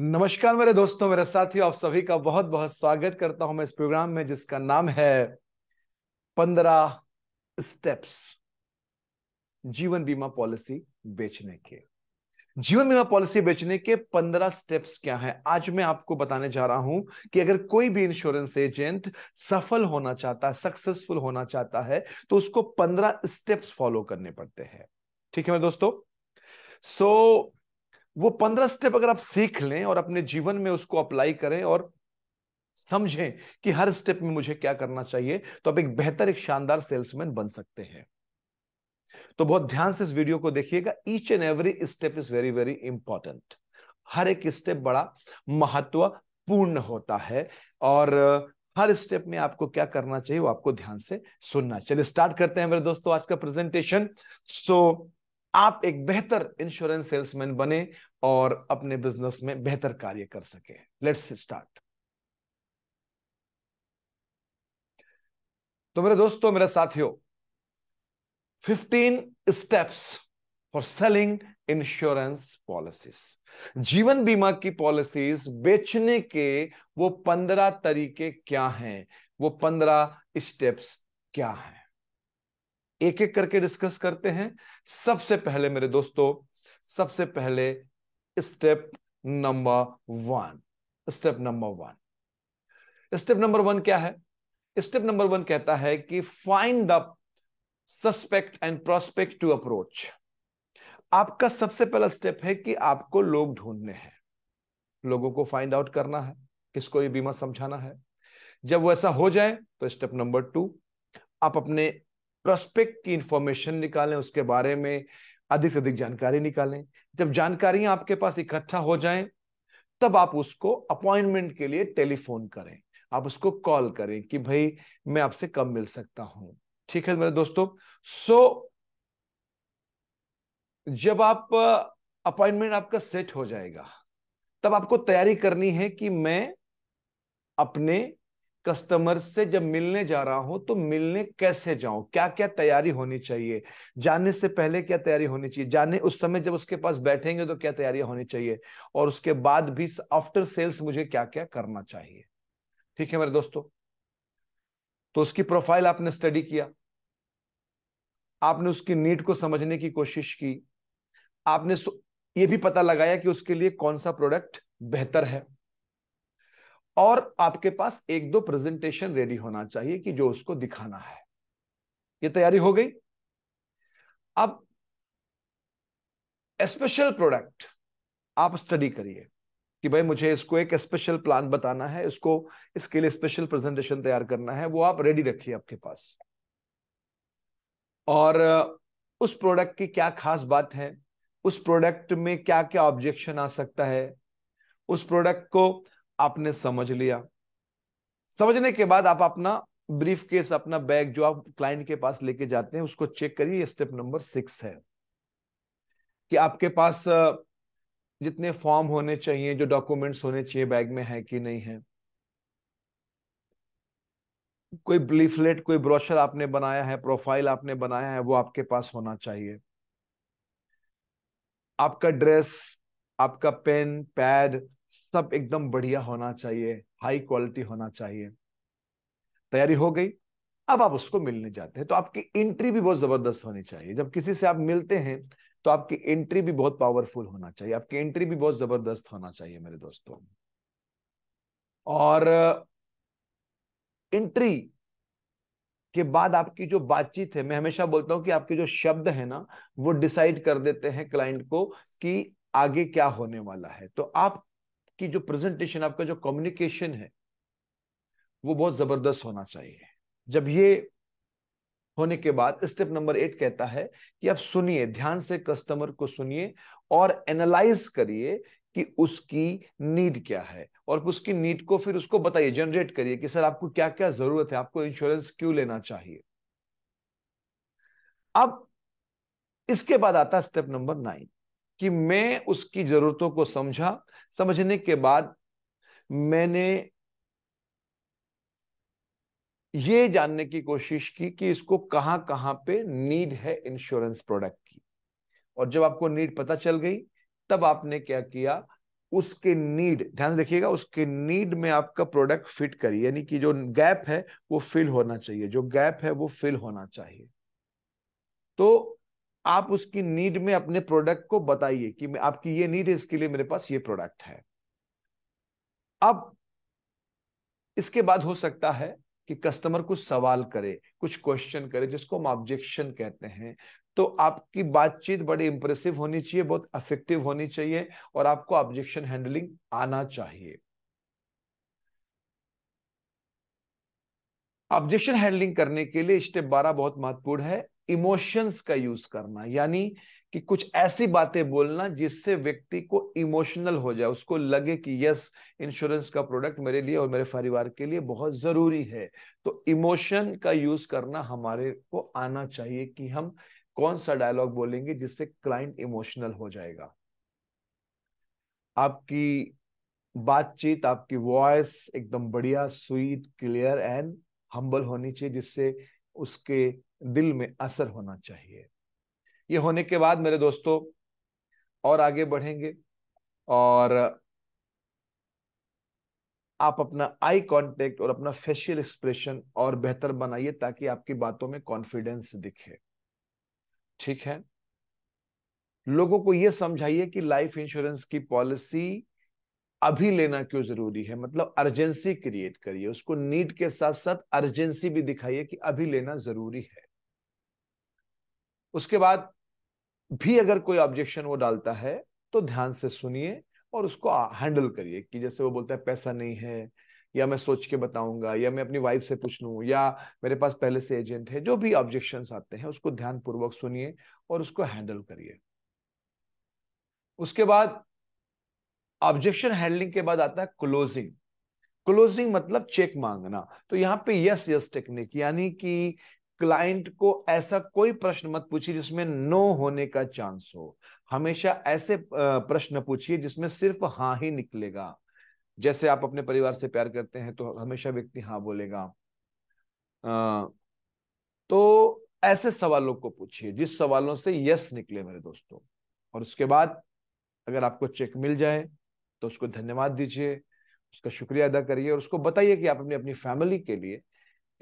नमस्कार मेरे दोस्तों मेरे साथियों आप सभी का बहुत बहुत स्वागत करता हूं मैं इस प्रोग्राम में जिसका नाम है पंद्रह स्टेप्स जीवन बीमा पॉलिसी बेचने के जीवन बीमा पॉलिसी बेचने के पंद्रह स्टेप्स क्या हैं आज मैं आपको बताने जा रहा हूं कि अगर कोई भी इंश्योरेंस एजेंट सफल होना चाहता है सक्सेसफुल होना चाहता है तो उसको पंद्रह स्टेप्स फॉलो करने पड़ते हैं ठीक है मेरे दोस्तों सो so, वो पंद्रह स्टेप अगर आप सीख लें और अपने जीवन में उसको अप्लाई करें और समझें कि हर स्टेप में मुझे क्या करना चाहिए तो आप एक बेहतर एक शानदार सेल्समैन बन सकते हैं तो बहुत ध्यान से इस वीडियो को देखिएगा each and every step is very very important हर एक स्टेप बड़ा महत्वपूर्ण होता है और हर स्टेप में आपको क्या करना चाहिए वो आपको ध्यान से सुनना चलिए स्टार्ट करते हैं मेरे दोस्तों आज का प्रेजेंटेशन सो so, आप एक बेहतर इंश्योरेंस सेल्समैन बने और अपने बिजनेस में बेहतर कार्य कर सके लेट्स स्टार्ट तो मेरे दोस्तों मेरे साथियों fifteen steps for selling insurance policies जीवन बीमा की पॉलिसीज बेचने के वो पंद्रह तरीके क्या हैं वो पंद्रह स्टेप्स क्या हैं एक एक करके डिस्कस करते हैं सबसे पहले मेरे दोस्तों सबसे पहले step number one step number one step number one क्या है स्टेप नंबर वन कहता है कि find the suspect and prospect to approach आपका सबसे पहला स्टेप है कि आपको लोग ढूंढने हैं लोगों को फाइंड आउट करना है किसको ये बीमा समझाना है जब वो ऐसा हो जाए तो स्टेप नंबर टू आप अपने प्रोस्पेक्ट की इंफॉर्मेशन निकालें उसके बारे में अधिक से अधिक जानकारी निकालें जब जानकारियां आपके पास इकट्ठा हो जाएं तब आप उसको अपॉइंटमेंट के लिए टेलीफोन करें आप उसको कॉल करें कि भाई मैं आपसे कब मिल सकता हूं ठीक है मेरे दोस्तों सो so, जब आप अपॉइंटमेंट आपका सेट हो जाएगा तब आपको तैयारी करनी है कि मैं अपने कस्टमर से जब मिलने जा रहा हूं तो मिलने कैसे जाऊं क्या क्या तैयारी होनी चाहिए जाने से पहले क्या तैयारी होनी चाहिए जाने उस समय जब उसके पास बैठेंगे तो क्या तैयारियां होनी चाहिए और उसके बाद भी आफ्टर सेल्स मुझे क्या क्या करना चाहिए ठीक है मेरे दोस्तों तो उसकी प्रोफाइल आपने स्टडी किया आपने उसकी नीड को समझने की कोशिश की आपने ये भी पता लगाया कि उसके लिए कौन सा प्रोडक्ट बेहतर है और आपके पास एक दो प्रेजेंटेशन रेडी होना चाहिए कि जो उसको दिखाना है ये तैयारी हो गई अब स्पेशल प्रोडक्ट आप स्टडी करिए कि भाई मुझे इसको एक स्पेशल प्लान बताना है इसको इसके लिए स्पेशल प्रेजेंटेशन तैयार करना है वो आप रेडी रखिए आपके पास और उस प्रोडक्ट की क्या खास बात है उस प्रोडक्ट में क्या क्या ऑब्जेक्शन आ सकता है उस प्रोडक्ट को आपने समझ लिया समझने के बाद आप अपना ब्रीफ केस अपना बैग जो आप क्लाइंट के पास लेके जाते हैं उसको चेक करिए स्टेप नंबर सिक्स है कि आपके पास जितने फॉर्म होने चाहिए जो डॉक्यूमेंट्स होने चाहिए बैग में है कि नहीं है कोई ब्लीफलेट कोई ब्रोशर आपने बनाया है प्रोफाइल आपने बनाया है वो आपके पास होना चाहिए आपका ड्रेस आपका पेन पैड सब एकदम बढ़िया होना चाहिए हाई क्वालिटी होना चाहिए तैयारी हो गई अब आप उसको मिलने जाते हैं तो आपकी एंट्री भी बहुत जबरदस्त होनी चाहिए जब किसी से आप मिलते हैं तो आपकी एंट्री भी बहुत पावरफुल होना चाहिए आपकी एंट्री भी बहुत जबरदस्त होना चाहिए मेरे दोस्तों और एंट्री के बाद आपकी जो बातचीत है मैं हमेशा बोलता हूं कि आपके जो शब्द है ना वो डिसाइड कर देते हैं क्लाइंट को कि आगे क्या होने वाला है तो आप कि जो प्रेजेंटेशन आपका जो कम्युनिकेशन है वो बहुत जबरदस्त होना चाहिए जब ये होने के बाद स्टेप नंबर एट कहता है कि आप सुनिए ध्यान से कस्टमर को सुनिए और एनालाइज करिए कि उसकी नीड क्या है और उसकी नीड को फिर उसको बताइए जनरेट करिए कि सर आपको क्या क्या जरूरत है आपको इंश्योरेंस क्यों लेना चाहिए अब इसके बाद आता है स्टेप नंबर नाइन कि मैं उसकी जरूरतों को समझा समझने के बाद मैंने ये जानने की कोशिश की कि इसको कहां कहां पे नीड है इंश्योरेंस प्रोडक्ट की और जब आपको नीड पता चल गई तब आपने क्या किया उसके नीड ध्यान देखिएगा उसके नीड में आपका प्रोडक्ट फिट करिए यानी कि जो गैप है वो फिल होना चाहिए जो गैप है वो फिल होना चाहिए तो आप उसकी नीड में अपने प्रोडक्ट को बताइए कि आपकी ये नीड है इसके लिए मेरे पास ये प्रोडक्ट है अब इसके बाद हो सकता है कि कस्टमर कुछ सवाल करे कुछ क्वेश्चन करे जिसको हम ऑब्जेक्शन कहते हैं तो आपकी बातचीत बड़ी इंप्रेसिव होनी चाहिए बहुत अफेक्टिव होनी चाहिए और आपको ऑब्जेक्शन हैंडलिंग आना चाहिए ऑब्जेक्शन हैंडलिंग करने के लिए स्टेप बारह बहुत महत्वपूर्ण है इमोशंस का यूज करना यानी कि कुछ ऐसी बातें बोलना जिससे व्यक्ति को इमोशनल हो जाए उसको लगे कि यस इंश्योरेंस का प्रोडक्ट मेरे लिए और मेरे परिवार के लिए बहुत जरूरी है तो इमोशन का यूज करना हमारे को आना चाहिए कि हम कौन सा डायलॉग बोलेंगे जिससे क्लाइंट इमोशनल हो जाएगा आपकी बातचीत आपकी वॉइस एकदम बढ़िया स्वीट क्लियर एंड हम्बल होनी चाहिए जिससे उसके दिल में असर होना चाहिए ये होने के बाद मेरे दोस्तों और आगे बढ़ेंगे और आप अपना आई कांटेक्ट और अपना फेशियल एक्सप्रेशन और बेहतर बनाइए ताकि आपकी बातों में कॉन्फिडेंस दिखे ठीक है लोगों को यह समझाइए कि लाइफ इंश्योरेंस की पॉलिसी अभी लेना क्यों जरूरी है मतलब अर्जेंसी क्रिएट करिए उसको नीड के साथ साथ अर्जेंसी भी दिखाइए कि अभी लेना जरूरी है उसके बाद भी अगर कोई ऑब्जेक्शन वो डालता है तो ध्यान से सुनिए और उसको हैंडल करिए कि जैसे वो बोलता है पैसा नहीं है या मैं सोच के बताऊंगा या मैं अपनी वाइफ से पूछ लू या मेरे पास पहले से एजेंट है जो भी ऑब्जेक्शन आते हैं उसको ध्यानपूर्वक सुनिए और उसको हैंडल करिए उसके बाद ऑब्जेक्शन हैंडलिंग के बाद आता है क्लोजिंग क्लोजिंग मतलब चेक मांगना तो यहाँ पे यस यस टेक्निक यानी कि क्लाइंट को ऐसा कोई प्रश्न मत पूछिए जिसमें नो होने का चांस हो हमेशा ऐसे प्रश्न पूछिए जिसमें सिर्फ हाँ ही निकलेगा जैसे आप अपने परिवार से प्यार करते हैं तो हमेशा व्यक्ति हाँ बोलेगा तो ऐसे सवालों को पूछिए जिस सवालों से यस निकले मेरे दोस्तों और उसके बाद अगर आपको चेक मिल जाए तो उसको धन्यवाद दीजिए उसका शुक्रिया अदा करिए और उसको बताइए कि आपने अपनी फैमिली के लिए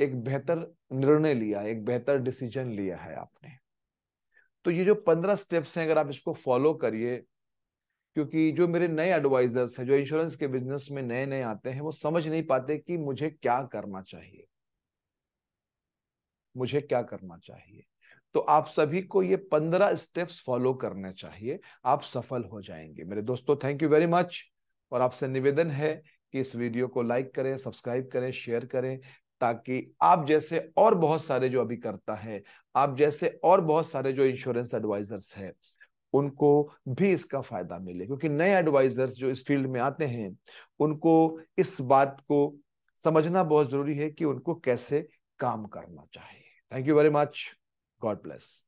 एक बेहतर निर्णय लिया एक बेहतर डिसीजन लिया है आपने तो ये जो पंद्रह स्टेप्स हैं अगर आप इसको फॉलो करिए क्योंकि जो मेरे नए एडवाइजर्स हैं जो इंश्योरेंस के बिजनेस में नए नए आते हैं वो समझ नहीं पाते कि मुझे क्या करना चाहिए मुझे क्या करना चाहिए तो आप सभी को ये पंद्रह स्टेप्स फॉलो करना चाहिए आप सफल हो जाएंगे मेरे दोस्तों थैंक यू वेरी मच और आपसे निवेदन है कि इस वीडियो को लाइक करें सब्सक्राइब करें शेयर करें ताकि आप जैसे और बहुत सारे जो अभी करता है आप जैसे और बहुत सारे जो इंश्योरेंस एडवाइजर्स है उनको भी इसका फायदा मिले क्योंकि नए एडवाइजर्स जो इस फील्ड में आते हैं उनको इस बात को समझना बहुत जरूरी है कि उनको कैसे काम करना चाहिए thank you very much God bless.